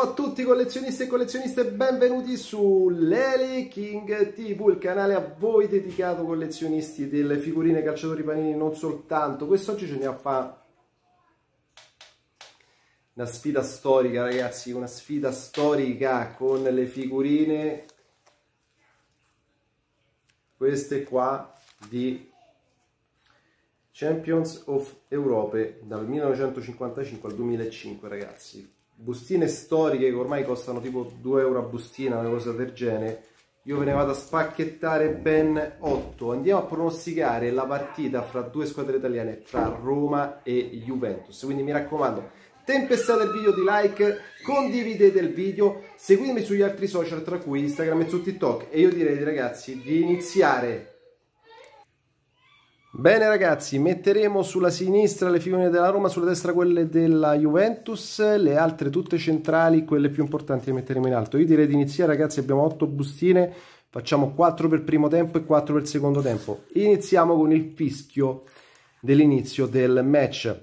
Ciao a tutti collezionisti e collezioniste, benvenuti su Lele King TV, il canale a voi dedicato collezionisti delle figurine calciatori panini non soltanto. Quest'oggi ce ne a fare una sfida storica ragazzi, una sfida storica con le figurine queste qua di Champions of Europe dal 1955 al 2005 ragazzi bustine storiche che ormai costano tipo 2 euro a bustina, una cosa del genere, io ve ne vado a spacchettare ben 8. Andiamo a pronosticare la partita fra due squadre italiane, tra Roma e Juventus. Quindi mi raccomando, tempestate il video di like, condividete il video, seguitemi sugli altri social tra cui Instagram e su TikTok e io direi ragazzi di iniziare Bene ragazzi, metteremo sulla sinistra le figurine della Roma, sulla destra quelle della Juventus, le altre tutte centrali, quelle più importanti le metteremo in alto. Io direi di iniziare ragazzi, abbiamo 8 bustine, facciamo 4 per primo tempo e 4 per secondo tempo. Iniziamo con il fischio dell'inizio del match.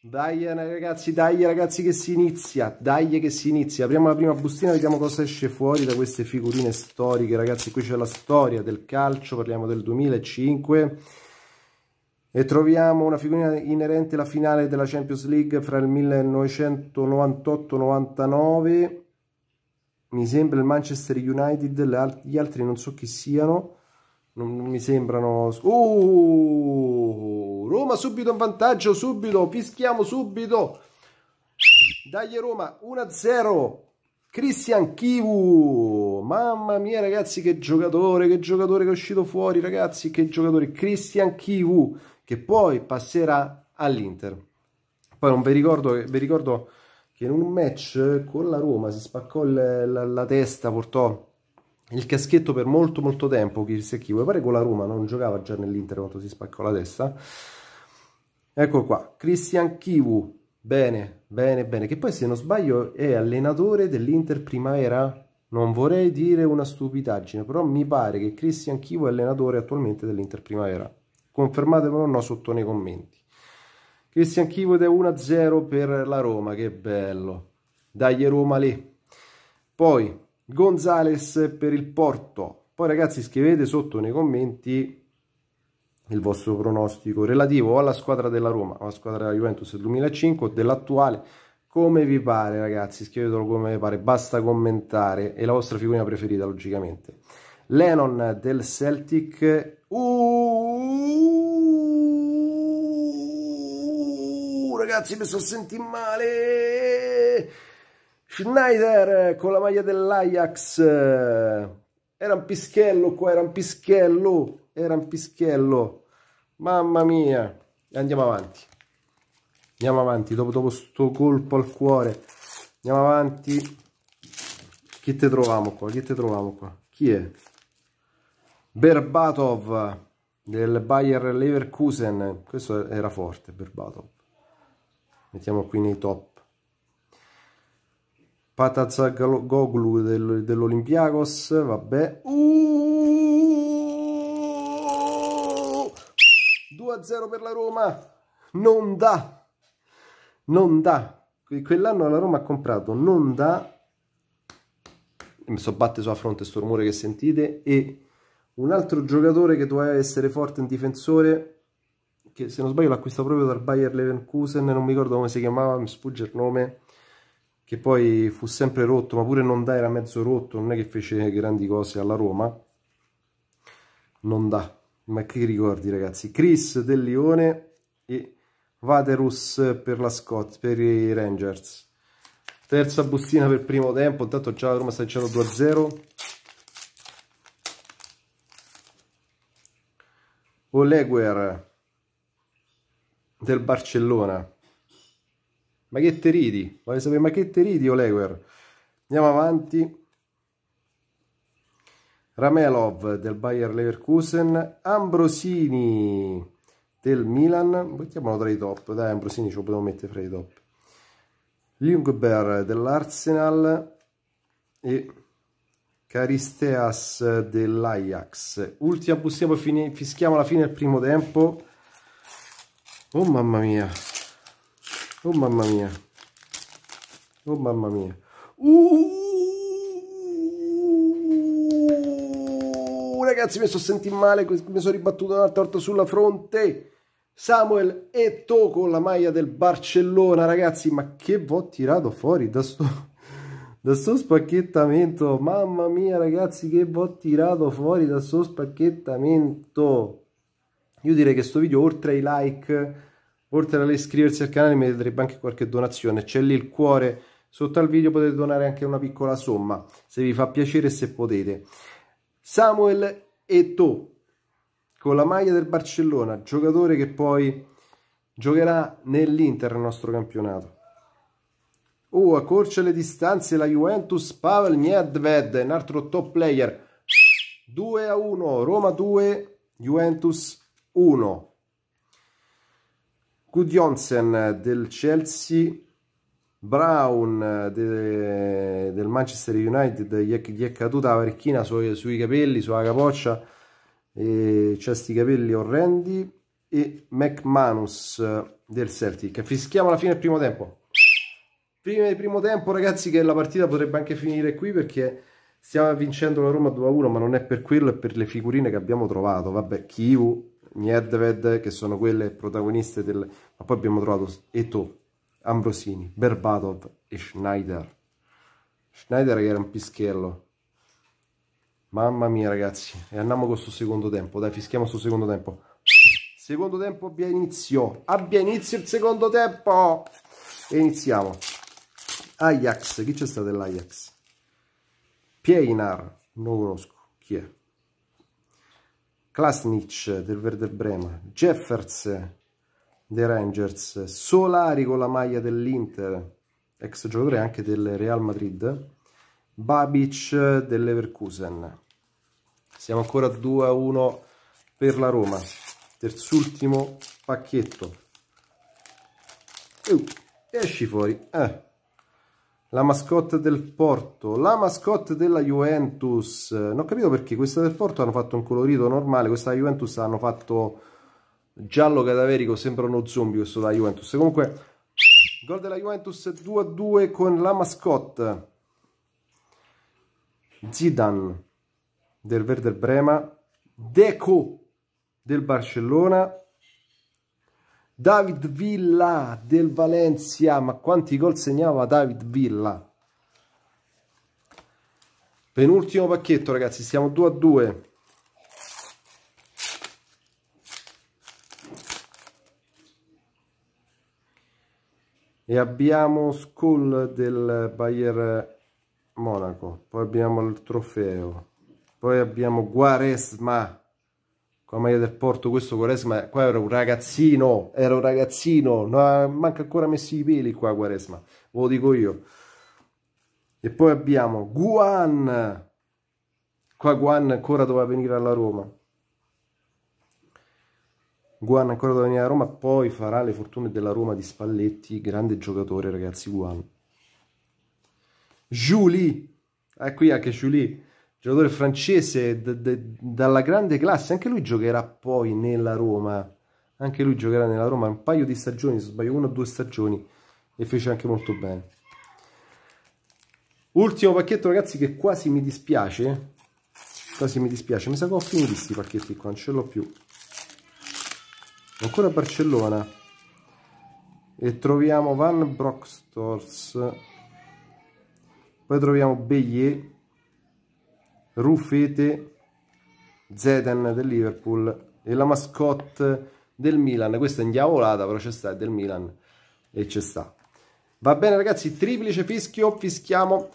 Dai eh, ragazzi, dai eh, ragazzi che si inizia, dai eh, che si inizia. Apriamo la prima bustina, vediamo cosa esce fuori da queste figurine storiche. Ragazzi, qui c'è la storia del calcio, parliamo del 2005. E troviamo una figurina inerente alla finale della Champions League fra il 1998-99. Mi sembra il Manchester United, gli altri non so chi siano non, mi sembrano... Uh, Roma subito in vantaggio, subito, fischiamo subito. Dai Roma, 1-0. Christian Kivu, mamma mia ragazzi che giocatore, che giocatore che è uscito fuori ragazzi, che giocatore, Christian Kivu che poi passerà all'Inter. Poi non vi ricordo, vi ricordo, che in un match con la Roma si spaccò la, la, la testa, portò il caschetto per molto molto tempo, chissà chi, vuoi pare con la Roma, non giocava già nell'Inter quando si spaccò la testa. Ecco qua, Christian Kivu, bene, bene, bene, che poi se non sbaglio è allenatore dell'Inter Primavera, non vorrei dire una stupidaggine, però mi pare che Christian Kivu è allenatore attualmente dell'Inter Primavera. Confermatemelo o no sotto nei commenti. Christian Kivu è 1-0 per la Roma, che bello. Dagli Roma lì. Poi Gonzales per il Porto. Poi ragazzi scrivete sotto nei commenti il vostro pronostico relativo alla squadra della Roma, alla squadra della Juventus del 2005, dell'attuale, come vi pare ragazzi, scrivetelo come vi pare, basta commentare, è la vostra figurina preferita logicamente. Lennon del Celtic, uh, ragazzi mi sto sentendo male, Schneider eh, con la maglia dell'Ajax. Eh, era un pischello qua, era un pischello, era un pischello. Mamma mia. Andiamo avanti. Andiamo avanti, dopo, dopo sto colpo al cuore. Andiamo avanti. Chi te troviamo qua? Chi te troviamo qua? Chi è? Berbatov del Bayer Leverkusen. Questo era forte, Berbatov. Mettiamo qui nei top. Patazagoglu del, dell'Olimpiakos, vabbè. Uh! 2-0 per la Roma, non da, non da. Quell'anno la Roma ha comprato non da, mi so batte sulla fronte sto rumore che sentite, e un altro giocatore che doveva essere forte in difensore, che se non sbaglio l'ha acquistato proprio dal Bayer Leverkusen, non mi ricordo come si chiamava, mi sfugge il nome, che poi fu sempre rotto, ma pure Nonda era mezzo rotto, non è che fece grandi cose alla Roma. Nonda, ma che ricordi ragazzi. Chris del Lione e Vaterus per la Scott, per i Rangers. Terza bustina per primo tempo, intanto già la Roma sta dicendo 2-0. Oleguer del Barcellona ma che te ridi? Voglio sapere, ma che te ridi, Oleguer? Andiamo avanti. Ramelov del Bayer Leverkusen, Ambrosini del Milan, mettiamolo tra i top, dai Ambrosini ce lo potevo mettere fra i top, Ljungberg dell'Arsenal e Caristeas dell'Ajax. Ultima bussia, fischiamo la fine del primo tempo. Oh mamma mia, Oh mamma mia. Oh mamma mia. Uh, ragazzi, mi sono sentito male, mi sono ribattuto un'altra volta sulla fronte. Samuel Eto con la maglia del Barcellona, ragazzi, ma che v'ho tirato fuori da sto, da sto spacchettamento. Mamma mia, ragazzi, che v'ho tirato fuori da sto spacchettamento. Io direi che sto video, oltre ai like oltre all'iscriversi al canale mi vedrebbe anche qualche donazione c'è lì il cuore sotto al video potete donare anche una piccola somma se vi fa piacere e se potete Samuel Eto'o con la maglia del Barcellona giocatore che poi giocherà nell'Inter il nostro campionato Oh, accorcia le distanze la Juventus, Pavel Nedved, un altro top player. 2 a 1, Roma 2, Juventus 1. Gudjonsen eh, del Chelsea, Brown eh, de, del Manchester United, gli è, caduta la verchina sui, sui capelli, sulla capoccia, e c'ha sti capelli orrendi, e McManus eh, del Celtic. Fischiamo la fine del primo tempo. Prima del primo tempo, ragazzi, che la partita potrebbe anche finire qui perché stiamo vincendo la Roma 2-1, ma non è per quello, è per le figurine che abbiamo trovato. Vabbè, Kivu Niedved, che sono quelle protagoniste del... Ma poi abbiamo trovato Eto, Ambrosini, Berbatov e Schneider. Schneider che era un pischello. Mamma mia ragazzi, e andiamo con questo secondo tempo, dai fischiamo questo secondo tempo. Secondo tempo abbia inizio, abbia inizio il secondo tempo! E iniziamo. Ajax, chi c'è stato dell'Ajax? Pienar, non conosco, chi è? Klasnic del Verde Brema, Jeffers dei Rangers, Solari con la maglia dell'Inter, ex giocatore anche del Real Madrid, Babic dell'Everkusen. Siamo ancora 2 a 1 per la Roma, terzultimo pacchetto. Uh, esci fuori. Eh la mascotte del Porto, la mascotte della Juventus. Eh, non ho capito perché questa del Porto hanno fatto un colorito normale, questa della Juventus hanno fatto giallo cadaverico, sembra uno zombie questo della Juventus. Comunque, gol della Juventus 2-2 con la mascotte. Zidane del Verde Brema, Deco del Barcellona, David Villa del Valencia, ma quanti gol segnava David Villa? Penultimo pacchetto ragazzi, siamo 2 a 2. e abbiamo Skull del Bayer Monaco, poi abbiamo il trofeo, poi abbiamo Guaresma con la maglia del Porto, questo Quaresma, qua era un ragazzino, era un ragazzino, no, manca ancora messi i peli qua Quaresma, ve lo dico io. E poi abbiamo Guan, qua Guan ancora doveva venire alla Roma. Guan ancora doveva venire alla Roma, poi farà le fortune della Roma di Spalletti, grande giocatore ragazzi Guan. Julie, ah qui anche Julie, giocatore francese d- d- dalla grande classe, anche lui giocherà poi nella Roma, anche lui giocherà nella Roma un paio di stagioni, se sbaglio una o due stagioni, e fece anche molto bene. Ultimo pacchetto ragazzi che quasi mi dispiace, quasi mi dispiace, mi sa che ho finito questi pacchetti qua, non ce l'ho più. Ancora Barcellona. E troviamo Van Brockstors. Poi troviamo Beglie. Ruffete, Zeden del Liverpool e la mascotte del Milan. Questa è indiavolata, però c'è sta, è del Milan e c'è sta. Va bene ragazzi, triplice fischio, fischiamo.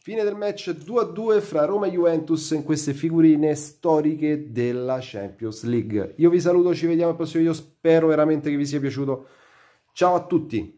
Fine del match 2-2 a fra Roma e Juventus in queste figurine storiche della Champions League. Io vi saluto, ci vediamo al prossimo video, spero veramente che vi sia piaciuto. Ciao a tutti!